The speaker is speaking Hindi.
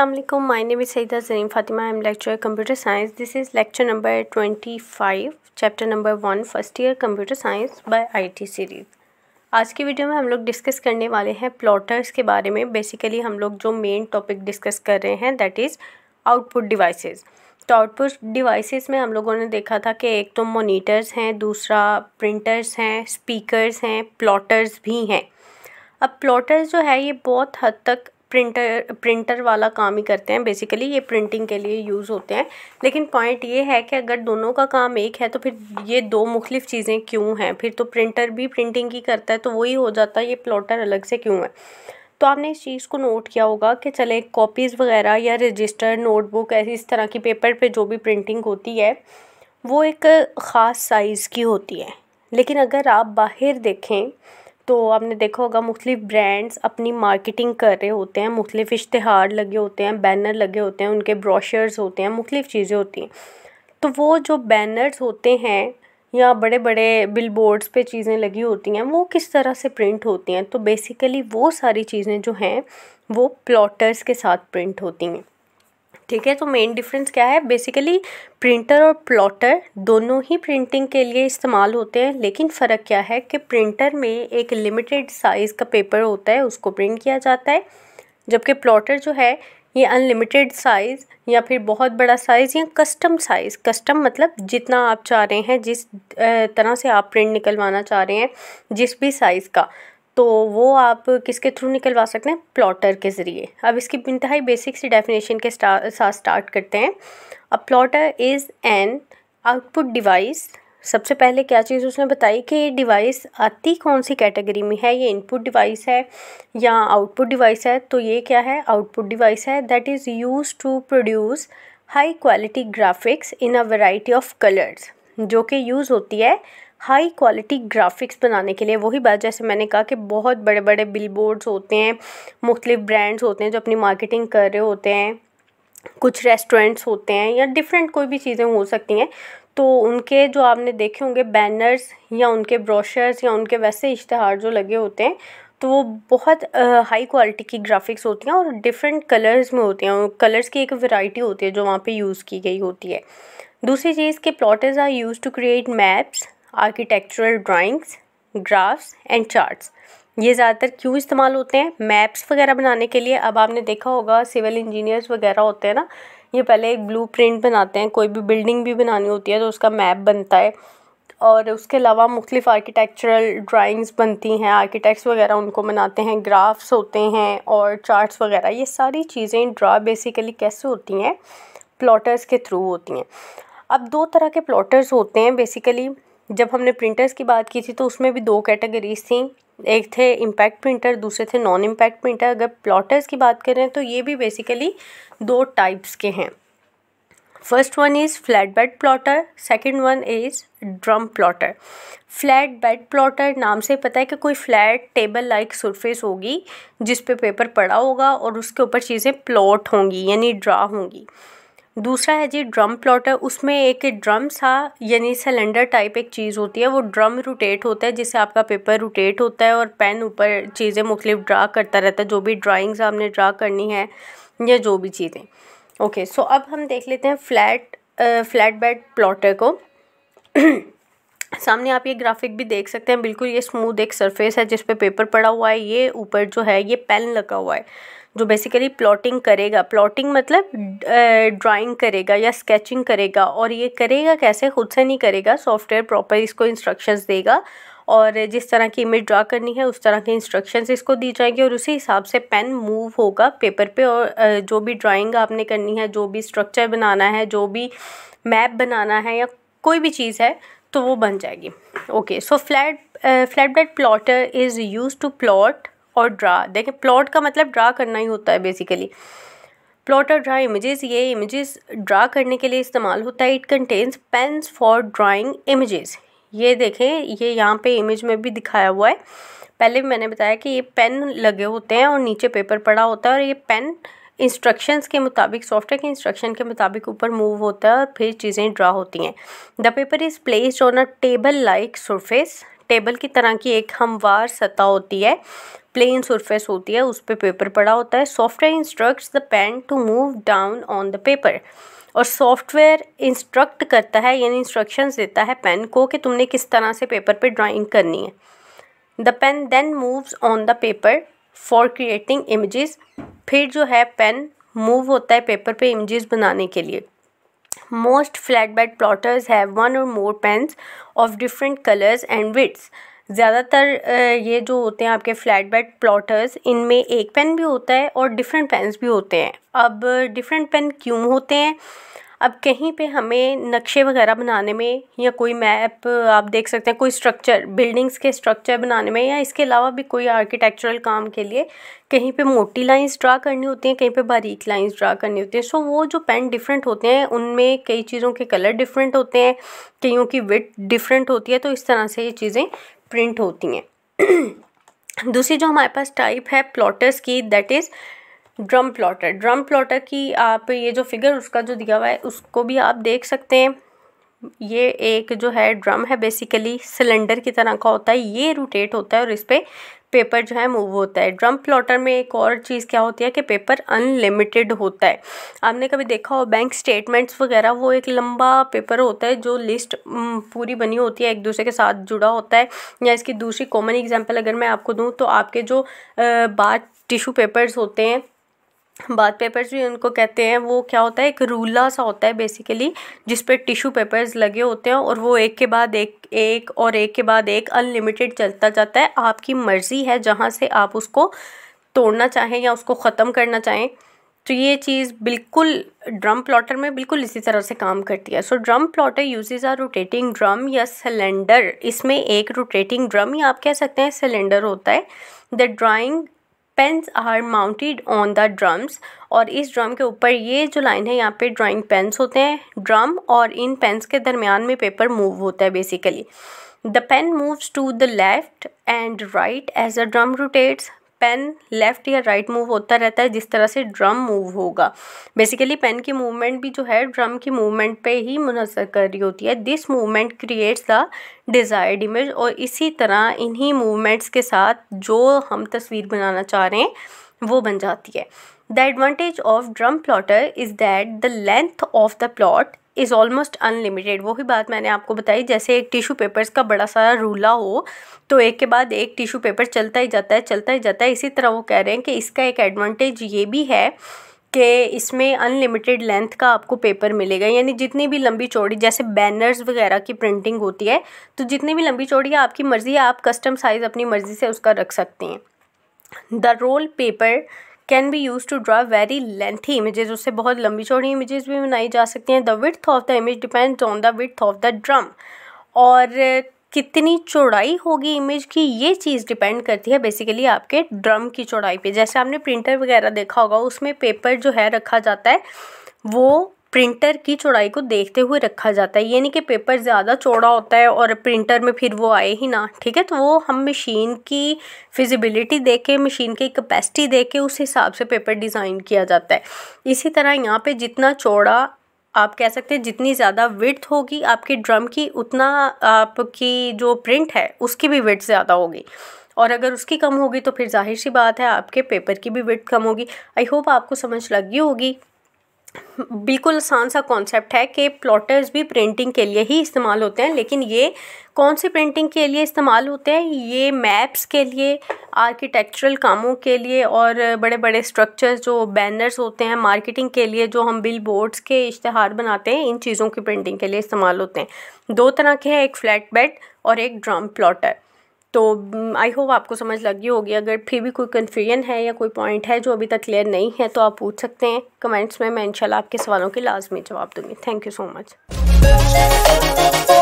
Assalamualaikum. My name Saida Saida Fatima I am am computer science this is lecture number twenty five chapter number one first year computer science by IT series आज की वीडियो में हम लोग डिस्कस करने वाले हैं प्लॉटर्स के बारे में बेसिकली हम लोग जो मेन टॉपिक डिस्कस कर रहे हैं दैट इज़ आउटपुट डिवाइसेज तो आउटपुट डिवाइसेज में हम लोगों ने देखा था कि एक तो मोनीटर्स हैं दूसरा प्रिंटर्स हैं स्पीकरस हैं प्लॉटर्स भी हैं अब प्लॉटर्स जो है ये बहुत हद तक प्रिंटर प्रिंटर वाला काम ही करते हैं बेसिकली ये प्रिंटिंग के लिए यूज़ होते हैं लेकिन पॉइंट ये है कि अगर दोनों का काम एक है तो फिर ये दो मुख्तफ चीज़ें क्यों हैं फिर तो प्रिंटर भी प्रिंटिंग ही करता है तो वही हो जाता है ये प्लॉटर अलग से क्यों है तो आपने इस चीज़ को नोट किया होगा कि चले कॉपीज़ वगैरह या रजिस्टर नोटबुक ऐसी इस तरह की पेपर पे जो भी प्रिंटिंग होती है वो एक ख़ास साइज़ की होती है लेकिन अगर आप बाहर देखें तो आपने देखा होगा मुख्तलिफ़ ब्रांड्स अपनी मार्केटिंग कर रहे होते हैं मुख्तलिफ़ इश्तहार लगे होते हैं बैनर लगे होते हैं उनके ब्रोशर्स होते हैं मुख्तलिफ़ चीज़ें होती हैं तो वो जो बैनर्स होते हैं या बड़े बड़े बिल बोर्ड्स पर चीज़ें लगी होती हैं वो किस तरह से प्रिंट होती हैं तो बेसिकली वो सारी चीज़ें जो हैं वो प्लॉटर्स के साथ प्रिंट होती हैं ठीक है तो मेन डिफरेंस क्या है बेसिकली प्रिंटर और प्लॉटर दोनों ही प्रिंटिंग के लिए इस्तेमाल होते हैं लेकिन फ़र्क क्या है कि प्रिंटर में एक लिमिटेड साइज़ का पेपर होता है उसको प्रिंट किया जाता है जबकि प्लॉटर जो है ये अनलिमिटेड साइज़ या फिर बहुत बड़ा साइज़ या कस्टम साइज़ कस्टम मतलब जितना आप चाह रहे हैं जिस तरह से आप प्रिंट निकलवाना चाह रहे हैं जिस भी साइज़ का तो वो आप किसके थ्रू निकलवा सकते हैं प्लॉटर के ज़रिए अब इसकी इंतहाई बेसिक सी डेफिनेशन के साथ स्टार्ट करते हैं अब plotter is an output device सबसे पहले क्या चीज़ उसने बताई कि ये डिवाइस आती कौन सी कैटेगरी में है ये इनपुट डिवाइस है या आउटपुट डिवाइस है तो ये क्या है आउटपुट डिवाइस है that is use to produce high quality graphics in a variety of colours जो कि यूज़ होती है हाई क्वालिटी ग्राफिक्स बनाने के लिए वही बात जैसे मैंने कहा कि बहुत बड़े बड़े बिल बोर्ड्स होते हैं मुख्तलिफ ब्रांड्स होते हैं जो अपनी मार्केटिंग कर रहे होते हैं कुछ रेस्टोरेंट्स होते हैं या डिफरेंट कोई भी चीज़ें हो सकती हैं तो उनके जो आपने देखे होंगे बैनर्स या उनके ब्रोशर्स या उनके वैसे इश्तहार जो लगे होते हैं तो वो बहुत हाई क्वालिटी की ग्राफिक्स होती हैं और डिफरेंट कलर्स में होती हैं कलर्स की एक वैरायटी होती है जो वहाँ पे यूज़ की गई होती है दूसरी चीज़ के plotters are use to create maps architectural drawings graphs and charts ये ज़्यादातर क्यों इस्तेमाल होते हैं मैप्स वगैरह बनाने के लिए अब आपने देखा होगा सिविल इंजीनियर्स वगैरह होते हैं ना ये पहले एक ब्लू प्रिंट बनाते हैं कोई भी बिल्डिंग भी बनानी होती है तो उसका मैप बनता है और उसके अलावा मुख्तफ आर्किटेक्चरल ड्राइंग्स बनती हैं आर्किटेक्ट्स वगैरह उनको बनाते हैं ग्राफ्स होते हैं और चार्ट्स वगैरह ये सारी चीज़ें ड्रा बेसिकली कैसे होती हैं प्लॉटर्स के थ्रू होती हैं अब दो तरह के प्लॉटर्स होते हैं बेसिकली जब हमने प्रिंटर्स की बात की थी तो उसमें भी दो कैटेगरीज थी एक थे इम्पैक्ट प्रिंटर दूसरे थे नॉन इम्पैक्ट प्रिंटर अगर प्लॉटर्स की बात करें तो ये भी बेसिकली दो टाइप्स के हैं first one is flat bed plotter second one is drum plotter flat bed plotter नाम से पता है कि कोई फ्लैट टेबल लाइक सरफेस होगी जिस पे पेपर पड़ा होगा और उसके ऊपर चीज़ें प्लॉट होंगी यानी ड्रा होंगी दूसरा है जी ड्रम प्लॉटर उसमें एक ड्रम सा यानी सिलेंडर टाइप एक चीज़ होती है वो ड्रम रोटेट होता है जिससे आपका पेपर रोटेट होता है और पेन ऊपर चीज़ें मुख्तफ ड्रा करता रहता है जो भी ड्राइंग्स आपने ड्रा करनी है या जो भी चीज़ें ओके सो अब हम देख लेते हैं फ्लैट फ्लैट बेड प्लॉटर को सामने आप ये ग्राफिक भी देख सकते हैं बिल्कुल ये स्मूथ एक सरफेस है जिस पे पेपर पड़ा हुआ है ये ऊपर जो है ये पेन लगा हुआ है जो बेसिकली प्लॉटिंग करेगा प्लॉटिंग मतलब ड्राइंग हम्म। करेगा या स्केचिंग करेगा और ये करेगा कैसे खुद से नहीं करेगा सॉफ्टवेयर प्रॉपर इसको इंस्ट्रक्शंस देगा और जिस तरह की इमेज ड्रा करनी है उस तरह के इंस्ट्रक्शंस इसको दी जाएंगी और उसी हिसाब से पेन मूव होगा पेपर पे और जो भी ड्राइंग आपने करनी है जो भी स्ट्रक्चर बनाना है जो भी मैप बनाना है या कोई भी चीज़ है तो वो बन जाएगी okay so flat flat bed plotter is use to plot और ड्रा देखें प्लॉट का मतलब ड्रा करना ही होता है बेसिकली प्लॉट और ड्रा इमेजेस ये इमेजेस ड्रा करने के लिए इस्तेमाल होता है it contains pens for drawing images ये देखें ये यहाँ पे इमेज में भी दिखाया हुआ है पहले भी मैंने बताया कि ये पेन लगे होते हैं और नीचे पेपर पड़ा होता है और ये पेन इंस्ट्रक्शंस के मुताबिक सॉफ्टवेयर के इंस्ट्रक्शन के मुताबिक ऊपर मूव होता है और फिर चीज़ें ड्रा होती हैं the paper is placed on a table like surface table की तरह की एक हमवार सतह होती है प्लेन सरफेस होती है उस पर पेपर पड़ा होता है software instructs the pen to move down on the paper और सॉफ्टवेयर इंस्ट्रक्ट करता है यानी इंस्ट्रक्शंस देता है पेन को कि तुमने किस तरह से पेपर पे ड्राइंग करनी है the pen then moves on the paper for creating images फिर जो है पेन मूव होता है पेपर पे इमेजेस बनाने के लिए most flat bed plotters have one और more pens of different colours and widths ज़्यादातर ये जो होते हैं आपके फ्लैट बेड प्लॉटर्स इनमें एक पेन भी होता है और डिफरेंट पेन्स भी होते हैं अब डिफरेंट पेन क्यों होते हैं अब कहीं पे हमें नक्शे वगैरह बनाने में या कोई मैप आप देख सकते हैं कोई स्ट्रक्चर बिल्डिंग्स के स्ट्रक्चर बनाने में या इसके अलावा भी कोई आर्किटेक्चरल काम के लिए कहीं पे मोटी लाइंस ड्रा करनी होती हैं कहीं पे बारीक लाइंस ड्रा करनी होती हैं सो वो जो पेन डिफरेंट होते हैं उनमें कई चीज़ों के कलर डिफरेंट होते हैं कईयों की विथ डिफरेंट होती है तो इस तरह से ये चीज़ें प्रिंट होती हैं दूसरी जो हमारे पास टाइप है प्लॉटर्स की that is drum plotter drum plotter की आप ये जो फिगर उसका जो दिया हुआ है उसको भी आप देख सकते हैं ये एक जो है ड्रम है बेसिकली सिलेंडर की तरह का होता है ये रोटेट होता है और इस पर पेपर जो है मूव होता है ड्रम प्लॉटर में एक और चीज़ क्या होती है कि पेपर अनलिमिटेड होता है आपने कभी देखा हो बैंक स्टेटमेंट्स वगैरह वो एक लंबा पेपर होता है जो लिस्ट पूरी बनी होती है एक दूसरे के साथ जुड़ा होता है या इसकी दूसरी कॉमन एग्जाम्पल अगर मैं आपको दूँ तो आपके जो बात टिशू पेपर्स होते हैं बाथ पेपर्स भी उनको कहते हैं वो क्या होता है एक रूला सा होता है बेसिकली जिस पर टिश्यू पेपर्स लगे होते हैं और वो एक के बाद एक एक और एक के बाद एक अनलिमिटेड चलता जाता है आपकी मर्ज़ी है जहाँ से आप उसको तोड़ना चाहें या उसको ख़त्म करना चाहें तो ये चीज़ बिल्कुल ड्रम प्लॉटर में बिल्कुल इसी तरह से काम करती है so drum plotter uses a rotating drum या सिलेंडर इसमें एक रोटेटिंग ड्रम या आप कह सकते हैं सिलेंडर होता है the drawing pens are mounted on the drums और इस ड्रम के ऊपर ये जो लाइन है यहाँ पे ड्राइंग पेन्स होते हैं ड्रम और इन पेन्स के दरमियान में पेपर मूव होता है basically the pen moves to the left and right as a drum rotates pen left या राइट मूव होता रहता है जिस तरह से ड्रम मूव होगा बेसिकली पेन की मूवमेंट भी जो है ड्रम की मूवमेंट पे ही मुनसर कर रही होती है this movement creates the desired image और इसी तरह इन्हीं मूवमेंट्स के साथ जो हम तस्वीर बनाना चाह रहे हैं वो बन जाती है The advantage of drum plotter is that the length of the plot is almost unlimited वही बात मैंने आपको बताई जैसे एक टिशू पेपर्स का बड़ा सारा रूला हो तो एक के बाद एक टिशू पेपर चलता ही जाता है चलता ही जाता है इसी तरह वो कह रहे हैं कि इसका एक एडवांटेज ये भी है कि इसमें अनलिमिटेड लेंथ का आपको पेपर मिलेगा यानी जितनी भी लंबी चौड़ी जैसे बैनर्स वगैरह की प्रिंटिंग होती है तो जितनी भी लंबी चौड़ी आपकी मर्ज़ी है आप कस्टम साइज़ अपनी मर्ज़ी से उसका रख सकते हैं the roll paper can be use to draw very lengthy images उससे बहुत लंबी चौड़ी इमेजेस भी बनाई जा सकती हैं the width of the image depends on the width of the drum और कितनी चौड़ाई होगी इमेज की ये चीज़ डिपेंड करती है बेसिकली आपके ड्रम की चौड़ाई पे जैसे आपने प्रिंटर वगैरह देखा होगा उसमें पेपर जो है रखा जाता है वो प्रिंटर की चौड़ाई को देखते हुए रखा जाता है यानी कि पेपर ज़्यादा चौड़ा होता है और प्रिंटर में फिर वो आए ही ना ठीक है तो वो हम मशीन की फिजिबिलिटी देख के मशीन की कैपेसिटी देख के उस हिसाब से पेपर डिज़ाइन किया जाता है इसी तरह यहाँ पे जितना चौड़ा आप कह सकते हैं जितनी ज़्यादा विथ होगी आपके ड्रम की उतना आपकी जो प्रिंट है उसकी भी विथ ज़्यादा होगी और अगर उसकी कम होगी तो फिर जाहिर सी बात है आपके पेपर की भी विथ कम होगी आई होप आपको समझ लगी होगी बिल्कुल आसान सा कॉन्सेप्ट है कि प्लॉटर्स भी प्रिंटिंग के लिए ही इस्तेमाल होते हैं लेकिन ये कौन से प्रिंटिंग के लिए इस्तेमाल होते हैं ये मैप्स के लिए आर्किटेक्चरल कामों के लिए और बड़े बड़े स्ट्रक्चर्स जो बैनर्स होते हैं मार्केटिंग के लिए जो हम बिल बोर्ड्स के इश्तहार बनाते हैं इन चीज़ों की प्रिंटिंग के लिए इस्तेमाल होते हैं दो तरह के हैं एक फ्लैट बेड और एक ड्रम प्लॉटर तो आई mm, होप आपको समझ लगी होगी अगर फिर भी कोई कन्फ्यूजन है या कोई पॉइंट है जो अभी तक क्लियर नहीं है तो आप पूछ सकते हैं कमेंट्स में मैं इंशाल्लाह आपके सवालों के लाजमी जवाब दूँगी थैंक यू सो मच